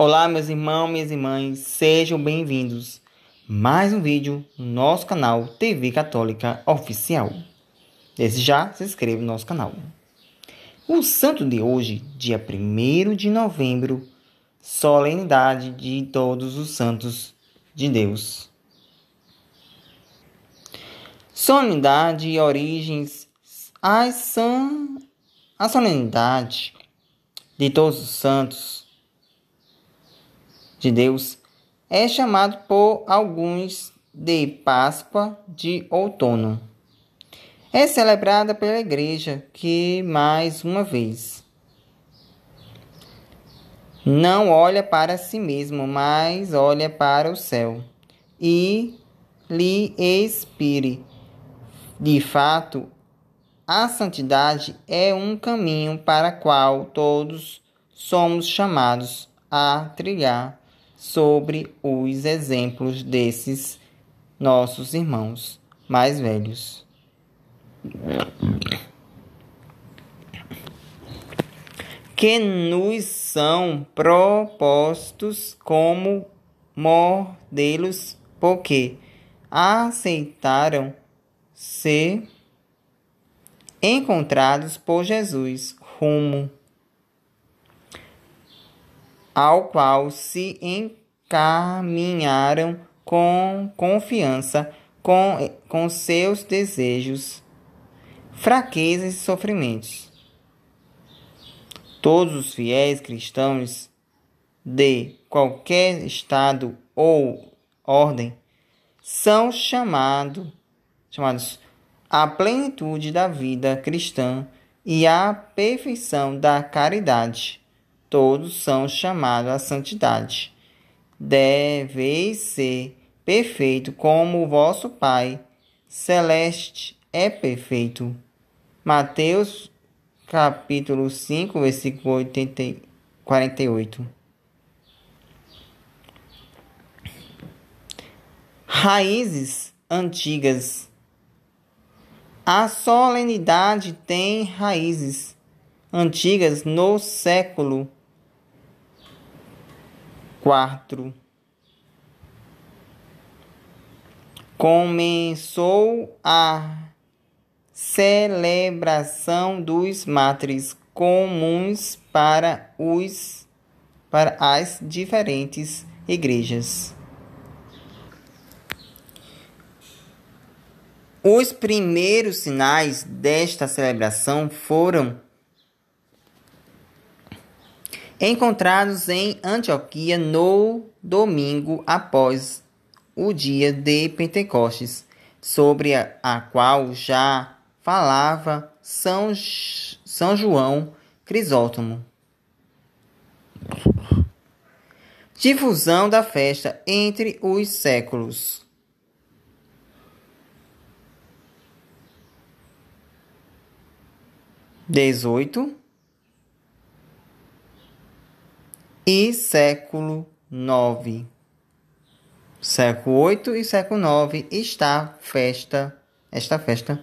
Olá, meus irmãos, minhas irmãs, sejam bem-vindos. Mais um vídeo no nosso canal TV Católica Oficial. Desde já, se inscreva no nosso canal. O santo de hoje, dia 1 de novembro, solenidade de todos os santos de Deus. Solenidade e origens. a solenidade de todos os santos de Deus, é chamado por alguns de Páscoa de Outono. É celebrada pela Igreja, que, mais uma vez, não olha para si mesmo, mas olha para o céu e lhe expire. De fato, a santidade é um caminho para o qual todos somos chamados a trilhar sobre os exemplos desses nossos irmãos mais velhos. Que nos são propostos como modelos, porque aceitaram ser encontrados por Jesus rumo ao qual se encaminharam com confiança com, com seus desejos, fraquezas e sofrimentos. Todos os fiéis cristãos de qualquer estado ou ordem são chamado, chamados à plenitude da vida cristã e à perfeição da caridade todos são chamados à santidade. Deveis ser perfeito como o vosso Pai celeste é perfeito. Mateus capítulo 5, versículo 80, 48. Raízes antigas. A solenidade tem raízes antigas no século 4. Começou a celebração dos matres comuns para os para as diferentes igrejas. Os primeiros sinais desta celebração foram encontrados em Antioquia no domingo após o dia de Pentecostes, sobre a, a qual já falava São, São João Crisótomo. Difusão da festa entre os séculos. Dezoito. e século 9. Século 8 e século 9 está festa, esta festa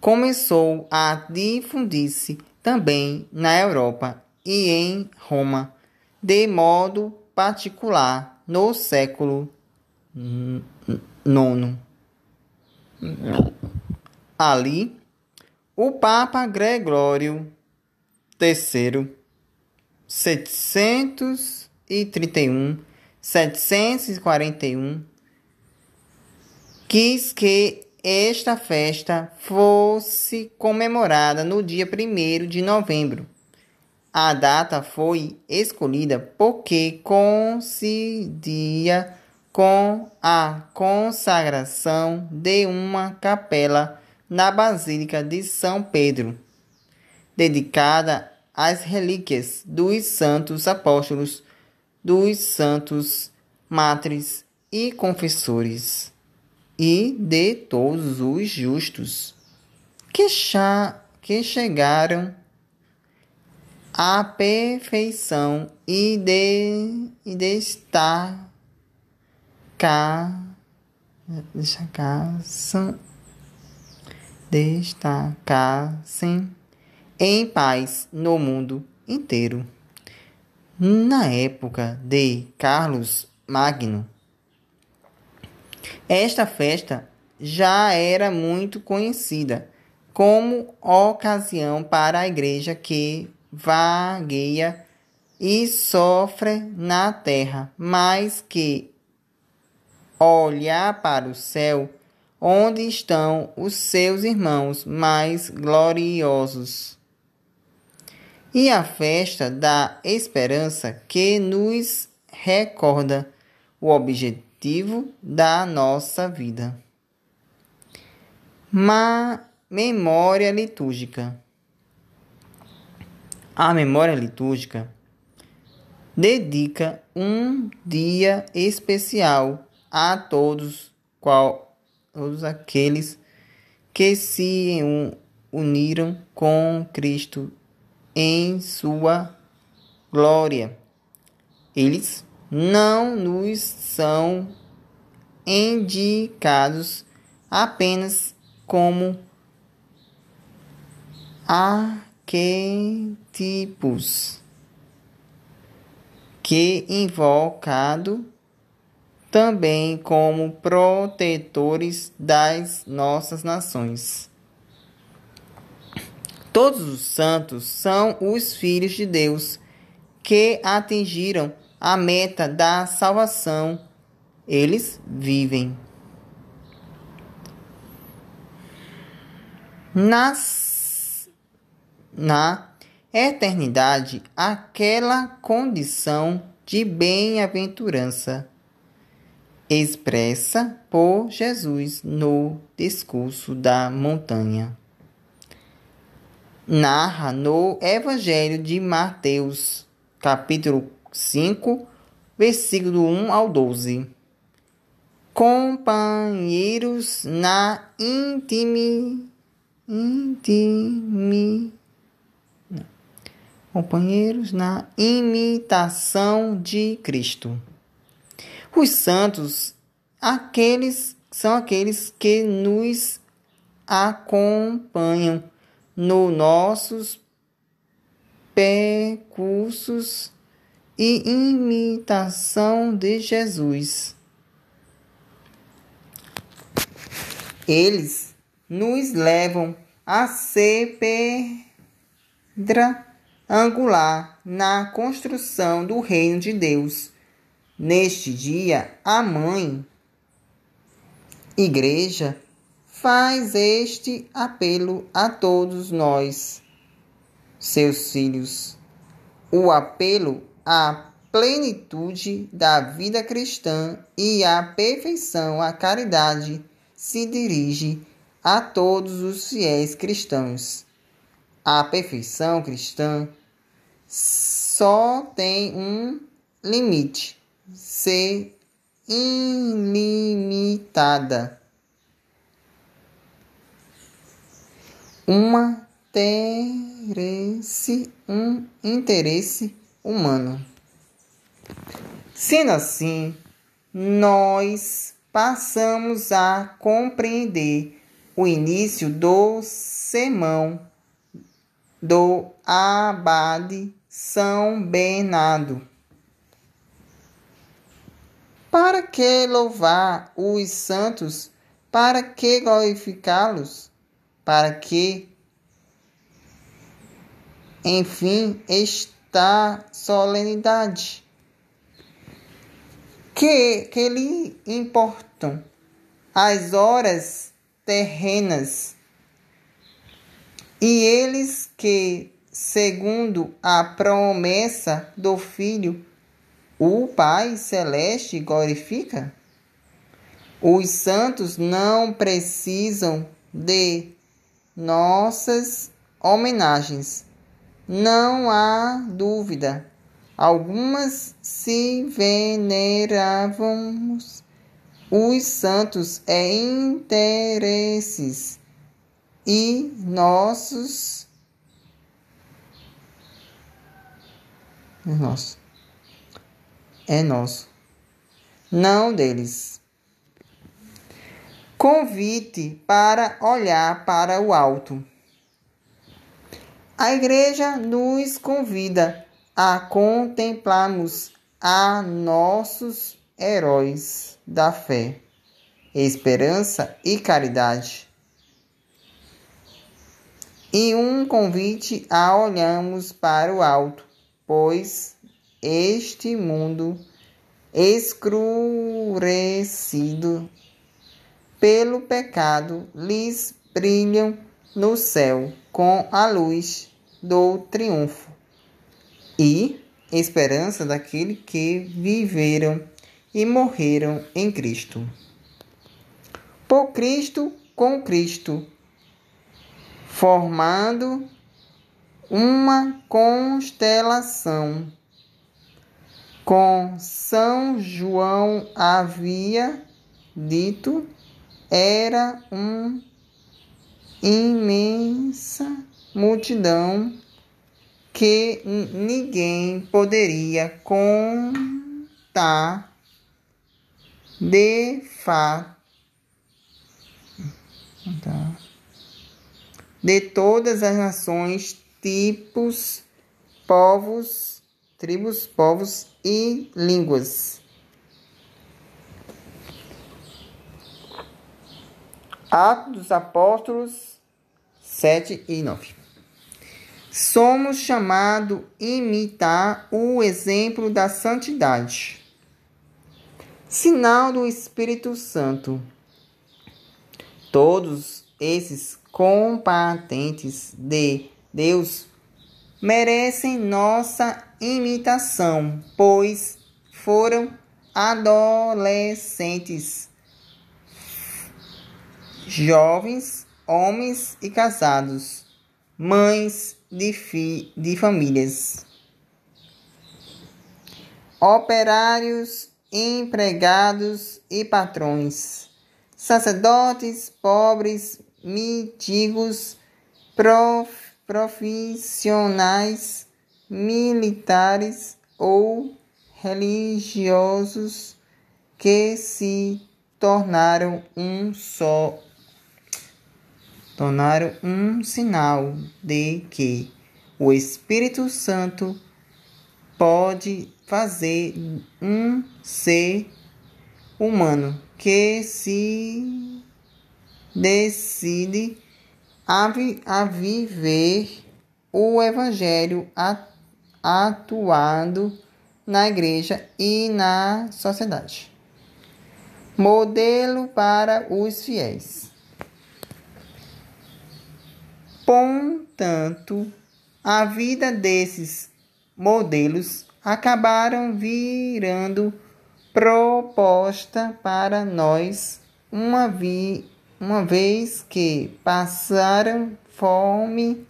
começou a difundir-se também na Europa e em Roma, de modo particular no século IX. Ali, o Papa Gregório III 731, 741, quis que esta festa fosse comemorada no dia 1 de novembro. A data foi escolhida porque coincidia com a consagração de uma capela na Basílica de São Pedro, dedicada as relíquias dos santos apóstolos, dos santos matres e confessores, e de todos os justos que, chá, que chegaram à perfeição e de, e de destacar cá, em paz no mundo inteiro. Na época de Carlos Magno, esta festa já era muito conhecida como ocasião para a igreja que vagueia e sofre na terra, mas que olhar para o céu, onde estão os seus irmãos mais gloriosos e a festa da esperança que nos recorda o objetivo da nossa vida. Ma memória litúrgica. A memória litúrgica dedica um dia especial a todos, qual, todos aqueles que se uniram com Cristo em sua glória. Eles não nos são indicados apenas como arquetipos que invocado também como protetores das nossas nações. Todos os santos são os filhos de Deus que atingiram a meta da salvação. Eles vivem. Nas, na eternidade, aquela condição de bem-aventurança expressa por Jesus no discurso da montanha narra no Evangelho de Mateus, capítulo 5, versículo 1 ao 12. Companheiros na intimi, intimi, companheiros na imitação de Cristo. Os santos, aqueles são aqueles que nos acompanham nos nossos percursos e imitação de Jesus. Eles nos levam a ser pedra angular na construção do reino de Deus. Neste dia, a mãe, igreja, faz este apelo a todos nós, seus filhos. O apelo à plenitude da vida cristã e à perfeição, à caridade, se dirige a todos os fiéis cristãos. A perfeição cristã só tem um limite: ser ilimitada. uma interesse, um interesse humano. Sendo assim, nós passamos a compreender o início do sermão do abade São Bernardo. Para que louvar os santos? Para que glorificá-los? para que, enfim, esta solenidade que, que lhe importam as horas terrenas e eles que, segundo a promessa do Filho, o Pai Celeste glorifica? Os santos não precisam de nossas homenagens. Não há dúvida. Algumas se venerávamos os santos é interesses e nossos é nosso é nosso não deles convite para olhar para o alto. A igreja nos convida a contemplarmos a nossos heróis da fé, esperança e caridade. E um convite a olharmos para o alto, pois este mundo escurecido pelo pecado lhes brilham no céu com a luz do triunfo e esperança daquele que viveram e morreram em Cristo. Por Cristo, com Cristo, formando uma constelação. Com São João havia dito era uma imensa multidão que ninguém poderia contar de fato de todas as nações, tipos, povos, tribos, povos e línguas. Atos dos Apóstolos 7 e 9. Somos chamados imitar o exemplo da santidade. Sinal do Espírito Santo. Todos esses combatentes de Deus merecem nossa imitação, pois foram adolescentes jovens, homens e casados, mães de, fi de famílias, operários, empregados e patrões, sacerdotes, pobres, mendigos, prof, profissionais, militares ou religiosos que se tornaram um só tornaram um sinal de que o Espírito Santo pode fazer um ser humano que se decide a, vi a viver o Evangelho atuado na igreja e na sociedade. Modelo para os fiéis. Portanto, a vida desses modelos acabaram virando proposta para nós uma, vi, uma vez que passaram fome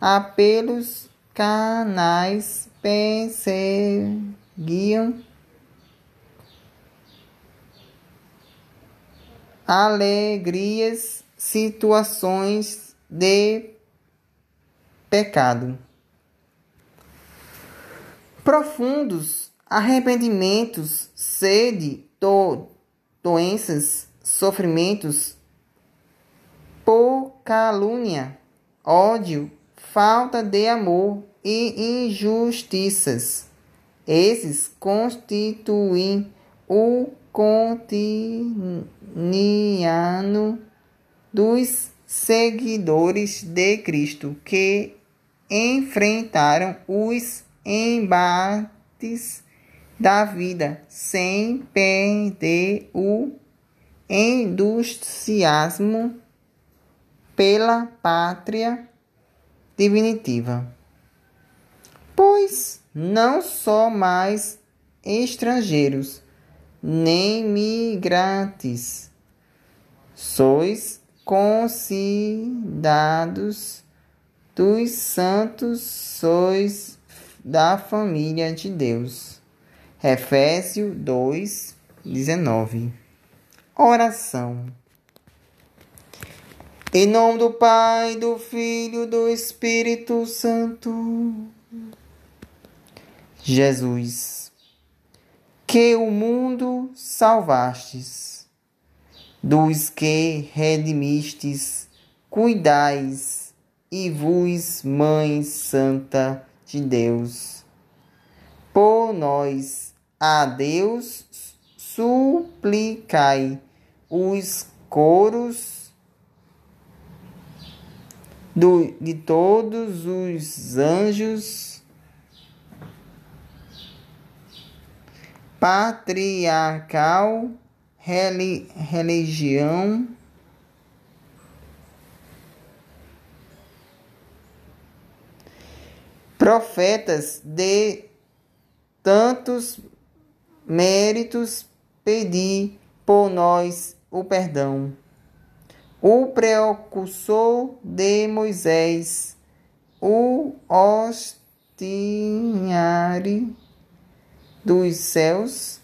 a pelos canais perseguiam alegrias, situações de pecado. Profundos arrependimentos, sede, do, doenças, sofrimentos, por calúnia, ódio, falta de amor e injustiças. Esses constituem o continiano dos seguidores de Cristo que enfrentaram os embates da vida sem perder o entusiasmo pela pátria definitiva, Pois não só mais estrangeiros, nem migrantes, sois considerados dos santos sois da família de Deus. Efésio 2, 19. Oração. Em nome do Pai, do Filho, do Espírito Santo. Jesus, que o mundo salvastes dos que redimistes, cuidais e vos, Mãe Santa de Deus. Por nós, a Deus, suplicai os coros do, de todos os anjos, patriarcal religião profetas de tantos méritos pedi por nós o perdão o precursor de Moisés o ostinhare dos céus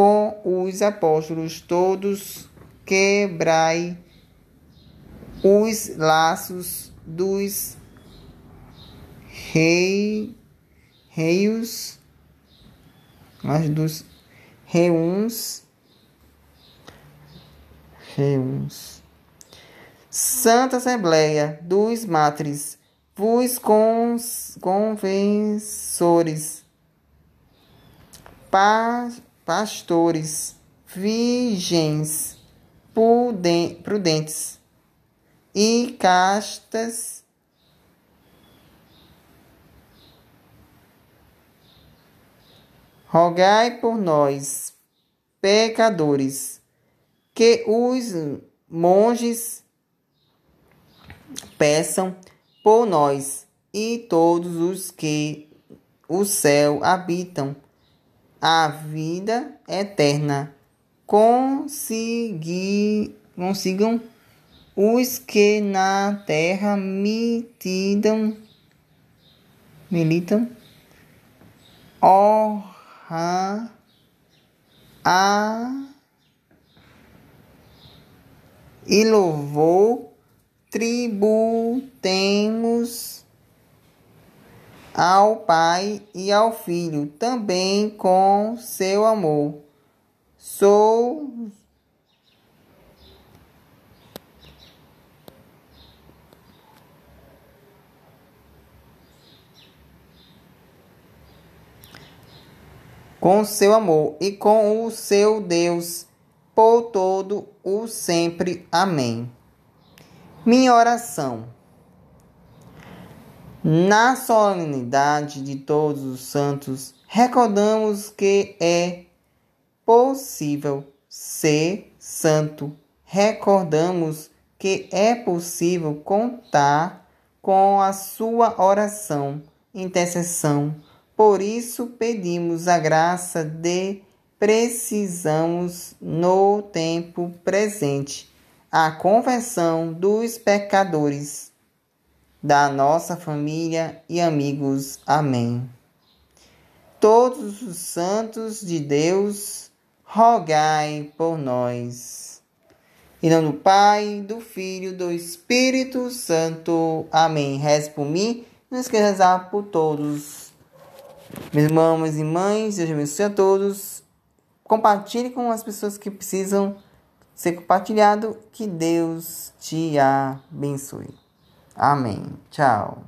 com os apóstolos todos, quebrai os laços dos rei, reios, mas dos reuns, reuns. Santa Assembleia dos Matres, vos cons, convensores paz pastores, virgens, prudentes e castas. Rogai por nós, pecadores, que os monges peçam por nós e todos os que o céu habitam a vida eterna. Consegui, consigam os que na terra mitidam, militam, honra a e louvor tributemos ao Pai e ao Filho, também com seu amor. Sou com seu amor e com o seu Deus por todo o sempre. Amém. Minha oração na solenidade de todos os santos, recordamos que é possível ser santo. Recordamos que é possível contar com a sua oração, intercessão. Por isso pedimos a graça de precisamos no tempo presente a conversão dos pecadores da nossa família e amigos. Amém. Todos os santos de Deus, rogai por nós. Em nome do Pai, do Filho, do Espírito Santo. Amém. Reze por mim, não esqueça de rezar por todos. Meus irmãos, mães, irmãs, Deus abençoe a todos. Compartilhe com as pessoas que precisam ser compartilhado. Que Deus te abençoe. Amém. Tchau.